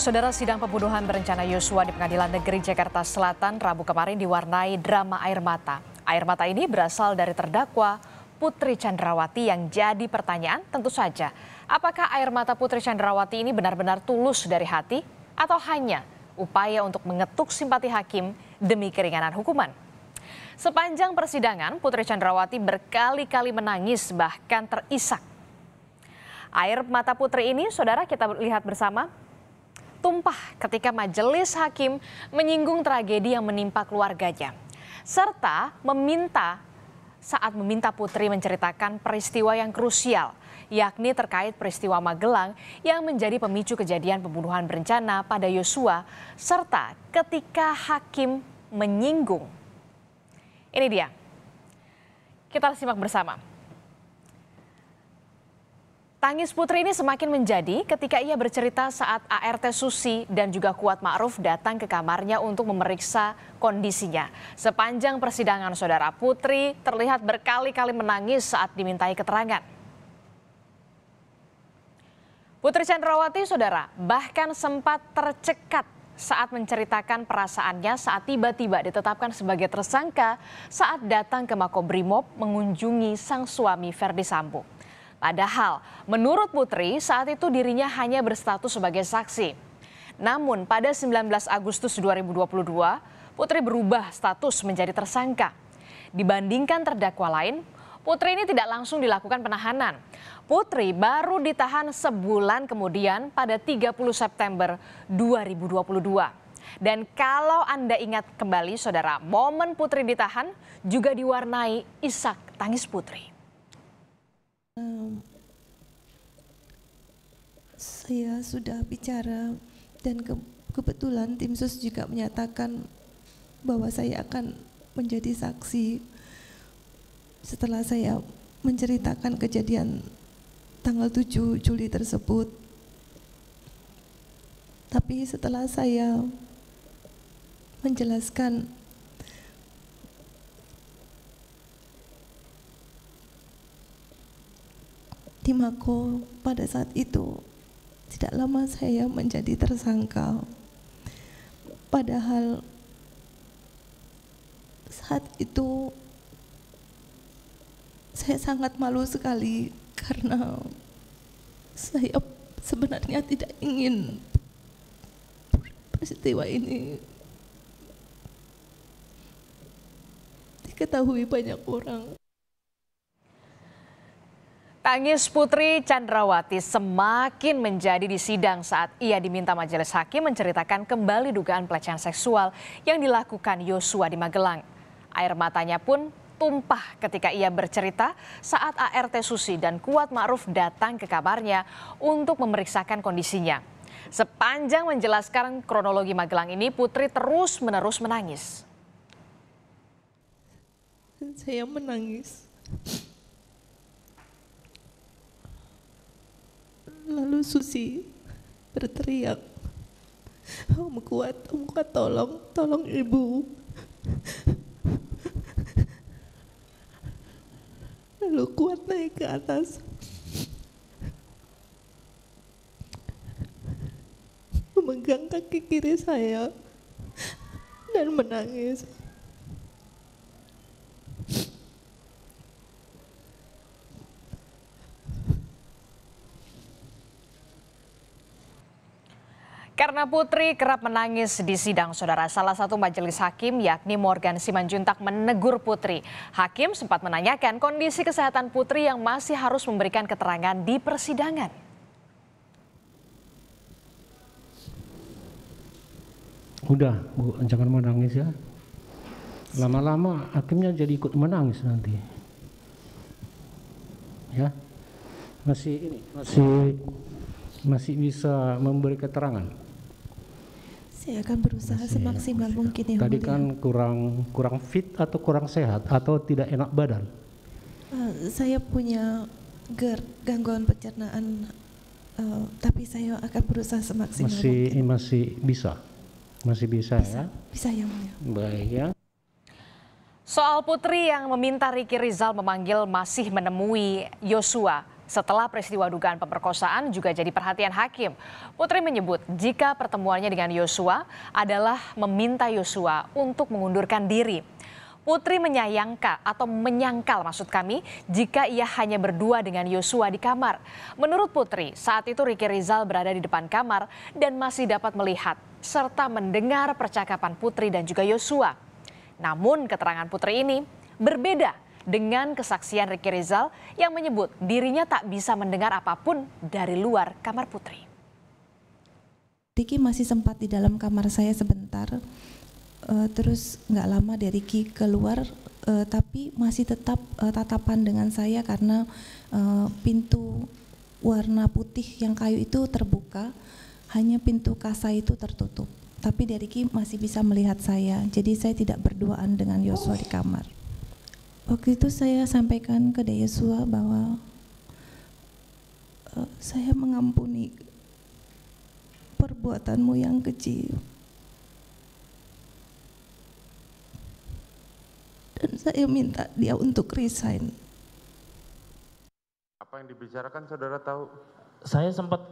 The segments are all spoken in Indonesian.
Saudara sidang pembunuhan berencana Yosua di Pengadilan Negeri Jakarta Selatan Rabu kemarin diwarnai drama air mata. Air mata ini berasal dari terdakwa Putri Chandrawati yang jadi pertanyaan tentu saja. Apakah air mata Putri Chandrawati ini benar-benar tulus dari hati atau hanya upaya untuk mengetuk simpati hakim demi keringanan hukuman? Sepanjang persidangan, Putri Chandrawati berkali-kali menangis bahkan terisak. Air mata Putri ini, saudara kita lihat bersama, tumpah ketika majelis hakim menyinggung tragedi yang menimpa keluarganya, serta meminta saat meminta Putri menceritakan peristiwa yang krusial, yakni terkait peristiwa Magelang yang menjadi pemicu kejadian pembunuhan berencana pada Yosua, serta ketika hakim menyinggung. Ini dia, kita simak bersama. Tangis Putri ini semakin menjadi ketika ia bercerita saat ART Susi dan juga Kuat Ma'ruf datang ke kamarnya untuk memeriksa kondisinya. Sepanjang persidangan saudara Putri terlihat berkali-kali menangis saat dimintai keterangan. Putri Chandrawati, saudara, bahkan sempat tercekat saat menceritakan perasaannya saat tiba-tiba ditetapkan sebagai tersangka saat datang ke Makobrimob mengunjungi sang suami Ferdi Sambo. Padahal, menurut Putri, saat itu dirinya hanya berstatus sebagai saksi. Namun, pada 19 Agustus 2022, Putri berubah status menjadi tersangka. Dibandingkan terdakwa lain, Putri ini tidak langsung dilakukan penahanan. Putri baru ditahan sebulan kemudian pada 30 September 2022. Dan kalau Anda ingat kembali saudara, momen Putri ditahan juga diwarnai isak tangis Putri saya sudah bicara dan ke kebetulan tim sus juga menyatakan bahwa saya akan menjadi saksi setelah saya menceritakan kejadian tanggal 7 Juli tersebut. Tapi setelah saya menjelaskan di pada saat itu. Tidak lama saya menjadi tersangka. Padahal saat itu saya sangat malu sekali karena saya sebenarnya tidak ingin peristiwa ini diketahui banyak orang. Tangis Putri Chandrawati semakin menjadi di sidang saat ia diminta majelis hakim menceritakan kembali dugaan pelecehan seksual yang dilakukan Yosua di Magelang. Air matanya pun tumpah ketika ia bercerita saat ART Susi dan Kuat Ma'ruf datang ke kabarnya untuk memeriksakan kondisinya. Sepanjang menjelaskan kronologi Magelang ini, Putri terus-menerus menangis. Saya menangis. Susi berteriak, Om Kuat, Om Kuat tolong, tolong ibu. Lalu Kuat naik ke atas. Memegang kaki kiri saya dan menangis. Ratna Putri kerap menangis di sidang saudara. Salah satu majelis hakim yakni Morgan Simanjuntak menegur Putri. Hakim sempat menanyakan kondisi kesehatan Putri yang masih harus memberikan keterangan di persidangan. Udah, Bu, jangan menangis ya. Lama-lama hakimnya jadi ikut menangis nanti. Ya. Masih ini, masih masih bisa memberi keterangan. Saya akan berusaha Masih semaksimal mungkin ya. Tadi kan kan kurang kurang fit atau kurang sehat atau tidak enak badan. Uh, saya punya GER gangguan pencernaan, uh, tapi saya akan berusaha semaksimal masih, mungkin. Masih bisa, masih bisa, bisa ya. Bisa ya Baik ya. Soal putri yang meminta Riki Rizal memanggil masih menemui Yosua, setelah peristiwa dugaan pemerkosaan juga jadi perhatian hakim. Putri menyebut jika pertemuannya dengan Yosua adalah meminta Yosua untuk mengundurkan diri. Putri menyayangkan atau menyangkal maksud kami jika ia hanya berdua dengan Yosua di kamar. Menurut Putri, saat itu Riki Rizal berada di depan kamar dan masih dapat melihat serta mendengar percakapan Putri dan juga Yosua. Namun keterangan Putri ini berbeda dengan kesaksian Ricky Rizal yang menyebut dirinya tak bisa mendengar apapun dari luar kamar Putri. Ricky masih sempat di dalam kamar saya sebentar, uh, terus nggak lama dari Ricky keluar, uh, tapi masih tetap uh, tatapan dengan saya karena uh, pintu warna putih yang kayu itu terbuka, hanya pintu kasa itu tertutup tapi dari Ricky masih bisa melihat saya. Jadi saya tidak berduaan dengan Yosua di kamar. Waktu itu saya sampaikan ke Yesua bahwa uh, saya mengampuni perbuatanmu yang kecil. Dan saya minta dia untuk resign. Apa yang dibicarakan saudara tahu? Saya sempat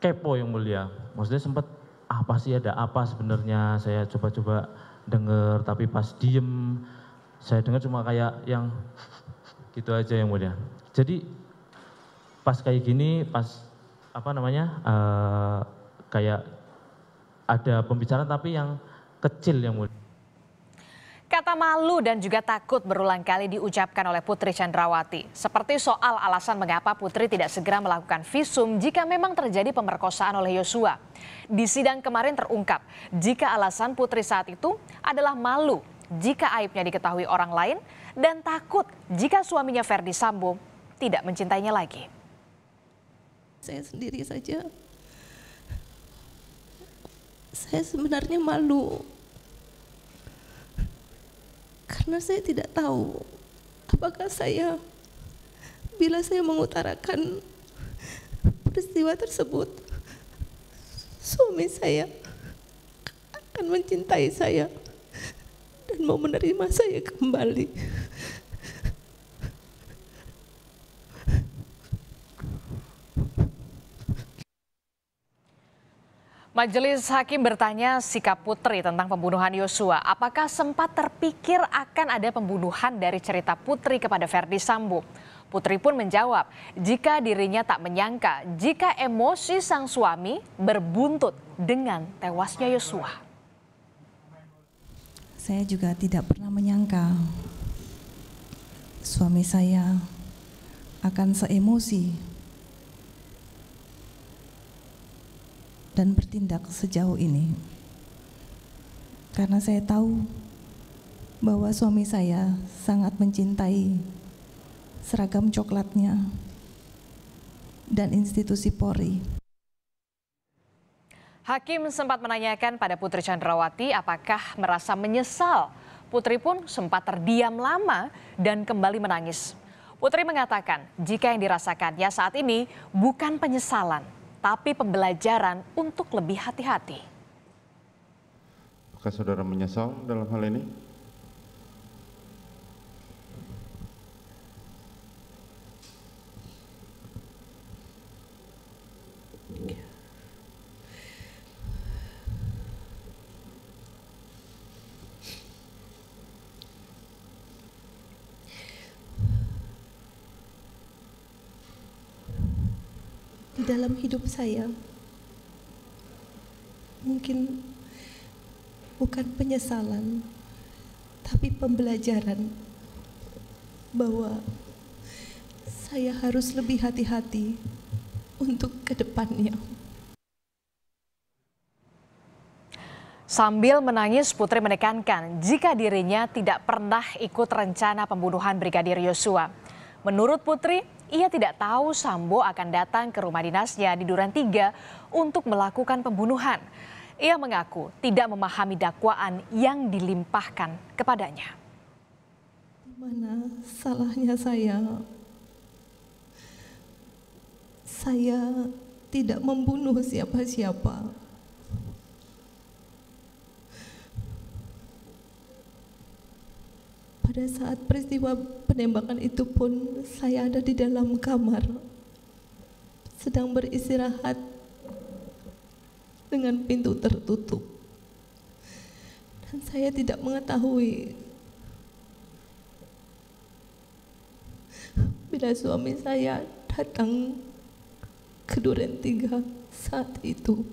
kepo yang mulia. Maksudnya sempat apa ah, sih ada apa sebenarnya? Saya coba-coba dengar tapi pas diem saya dengar cuma kayak yang gitu aja yang mulia. Jadi pas kayak gini, pas apa namanya uh, kayak ada pembicaraan tapi yang kecil yang mulia. Kata malu dan juga takut berulang kali diucapkan oleh Putri Chandrawati. Seperti soal alasan mengapa Putri tidak segera melakukan visum jika memang terjadi pemerkosaan oleh Yosua. Di sidang kemarin terungkap jika alasan Putri saat itu adalah malu jika aibnya diketahui orang lain dan takut jika suaminya Ferdi Sambo tidak mencintainya lagi. Saya sendiri saja saya sebenarnya malu karena saya tidak tahu apakah saya bila saya mengutarakan peristiwa tersebut suami saya akan mencintai saya dan mau menerima saya kembali. Majelis Hakim bertanya sikap Putri tentang pembunuhan Yosua. Apakah sempat terpikir akan ada pembunuhan dari cerita Putri kepada Verdi Sambo? Putri pun menjawab, jika dirinya tak menyangka, jika emosi sang suami berbuntut dengan tewasnya Yosua saya juga tidak pernah menyangka suami saya akan seemosi dan bertindak sejauh ini. Karena saya tahu bahwa suami saya sangat mencintai seragam coklatnya dan institusi Polri. Hakim sempat menanyakan pada Putri Chandrawati apakah merasa menyesal. Putri pun sempat terdiam lama dan kembali menangis. Putri mengatakan jika yang dirasakannya saat ini bukan penyesalan, tapi pembelajaran untuk lebih hati-hati. Apakah saudara menyesal dalam hal ini? dalam hidup saya. Mungkin bukan penyesalan, tapi pembelajaran bahwa saya harus lebih hati-hati untuk kedepannya. Sambil menangis, Putri menekankan jika dirinya tidak pernah ikut rencana pembunuhan Brigadir Yosua. Menurut Putri, ia tidak tahu Sambo akan datang ke rumah dinasnya di Duren 3 untuk melakukan pembunuhan. Ia mengaku tidak memahami dakwaan yang dilimpahkan kepadanya. Mana salahnya saya? Saya tidak membunuh siapa-siapa Pada saat peristiwa penembakan itu pun saya ada di dalam kamar sedang beristirahat dengan pintu tertutup. Dan saya tidak mengetahui bila suami saya datang ke Duren Tiga saat itu.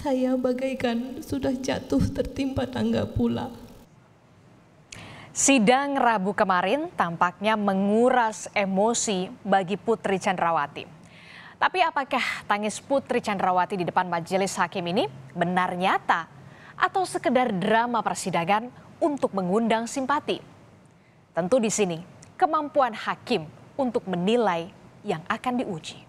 Saya bagaikan sudah jatuh tertimpa tangga pula. Sidang Rabu kemarin tampaknya menguras emosi bagi Putri Chandrawati. Tapi apakah tangis Putri Chandrawati di depan majelis hakim ini benar nyata atau sekedar drama persidangan untuk mengundang simpati? Tentu di sini kemampuan hakim untuk menilai yang akan diuji.